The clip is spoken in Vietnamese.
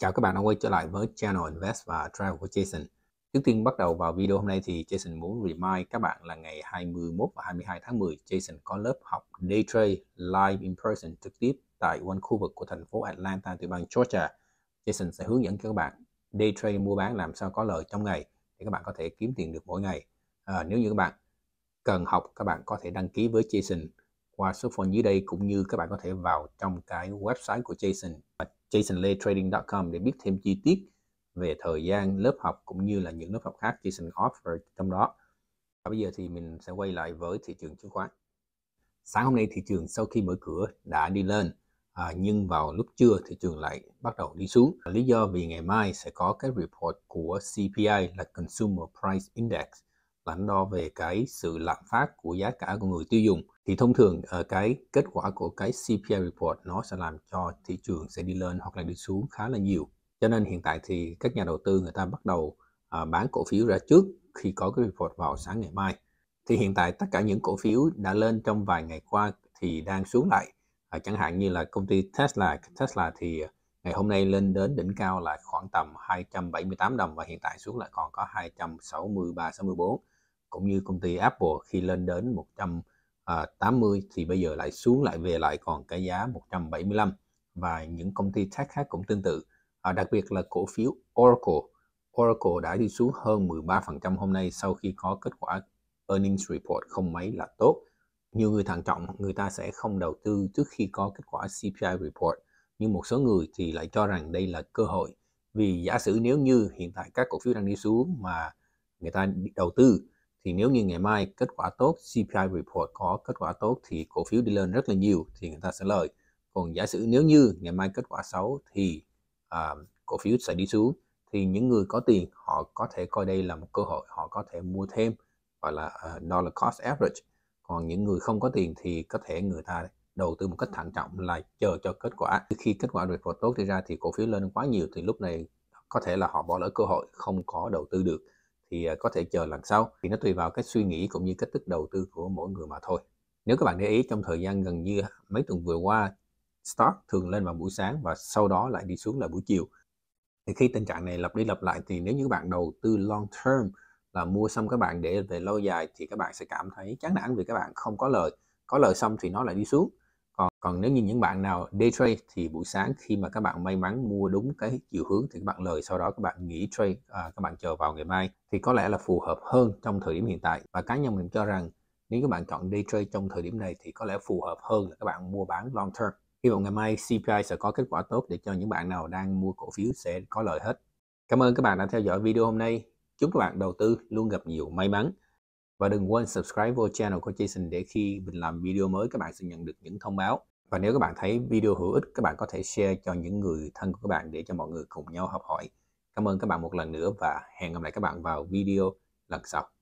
Chào các bạn đã quay trở lại với channel Invest và Travel của Jason. Trước tiên bắt đầu vào video hôm nay thì Jason muốn remind các bạn là ngày 21 và 22 tháng 10 Jason có lớp học Day Trade live in person trực tiếp tại one khu vực của thành phố Atlanta tiểu bang Georgia. Jason sẽ hướng dẫn cho các bạn day trade mua bán làm sao có lời trong ngày để các bạn có thể kiếm tiền được mỗi ngày. À, nếu như các bạn cần học các bạn có thể đăng ký với Jason qua số phone dưới đây cũng như các bạn có thể vào trong cái website của Jason jasonletrading.com để biết thêm chi tiết về thời gian lớp học cũng như là những lớp học khác Jason offer trong đó. Và bây giờ thì mình sẽ quay lại với thị trường chứng khoán. Sáng hôm nay thị trường sau khi mở cửa đã đi lên, à, nhưng vào lúc trưa thị trường lại bắt đầu đi xuống. Lý do vì ngày mai sẽ có cái report của CPI là Consumer Price Index đắn đo về cái sự lạm phát của giá cả của người tiêu dùng thì thông thường ở ờ, cái kết quả của cái CPI report nó sẽ làm cho thị trường sẽ đi lên hoặc là đi xuống khá là nhiều cho nên hiện tại thì các nhà đầu tư người ta bắt đầu ờ, bán cổ phiếu ra trước khi có cái report vào sáng ngày mai thì hiện tại tất cả những cổ phiếu đã lên trong vài ngày qua thì đang xuống lại à, chẳng hạn như là công ty Tesla Tesla thì ngày hôm nay lên đến đỉnh cao là khoảng tầm 278 đồng và hiện tại xuống lại còn có 263 64 cũng như công ty Apple khi lên đến 180 à, thì bây giờ lại xuống lại về lại còn cái giá 175 và những công ty tech khác cũng tương tự à, đặc biệt là cổ phiếu Oracle Oracle đã đi xuống hơn 13% hôm nay sau khi có kết quả earnings report không mấy là tốt nhiều người thận trọng người ta sẽ không đầu tư trước khi có kết quả CPI report nhưng một số người thì lại cho rằng đây là cơ hội vì giả sử nếu như hiện tại các cổ phiếu đang đi xuống mà người ta đầu tư thì nếu như ngày mai kết quả tốt CPI report có kết quả tốt thì cổ phiếu đi lên rất là nhiều thì người ta sẽ lời còn giả sử nếu như ngày mai kết quả xấu thì à, cổ phiếu sẽ đi xuống thì những người có tiền họ có thể coi đây là một cơ hội họ có thể mua thêm gọi là uh, dollar cost average còn những người không có tiền thì có thể người ta đầu tư một cách thận trọng là chờ cho kết quả khi kết quả report tốt đi ra thì cổ phiếu lên quá nhiều thì lúc này có thể là họ bỏ lỡ cơ hội không có đầu tư được thì ờ, có thể chờ lần sau thì nó tùy vào cái suy nghĩ cũng như cách thức đầu tư của mỗi người mà thôi nếu các bạn để ý trong thời gian gần như mấy tuần vừa qua stock thường lên vào buổi sáng và sau đó lại đi xuống là buổi chiều thì khi tình trạng này lặp đi lặp lại thì nếu như các bạn đầu tư long term là mua xong các bạn để về lâu dài thì các bạn sẽ cảm thấy chán nản vì các bạn không có lời có lời xong thì nó lại đi xuống còn còn nếu như những bạn nào day trade thì buổi sáng khi mà các bạn may mắn mua đúng cái chiều hướng thì các bạn lời sau đó các bạn nghỉ trade à, các bạn chờ vào ngày mai thì có lẽ là phù hợp hơn trong thời điểm hiện tại và cá nhân mình cho rằng nếu các bạn chọn day trade trong thời điểm này thì có lẽ phù hợp hơn là các bạn mua bán long term hy vọng ngày mai CPI sẽ có kết quả tốt để cho những bạn nào đang mua cổ phiếu sẽ có lợi hết cảm ơn các bạn đã theo dõi video hôm nay chúc các bạn đầu tư luôn gặp nhiều may mắn và đừng quên subscribe vô channel của Jason để khi mình làm video mới các bạn sẽ nhận được những thông báo. Và nếu các bạn thấy video hữu ích, các bạn có thể share cho những người thân của các bạn để cho mọi người cùng nhau học hỏi. Cảm ơn các bạn một lần nữa và hẹn gặp lại các bạn vào video lần sau.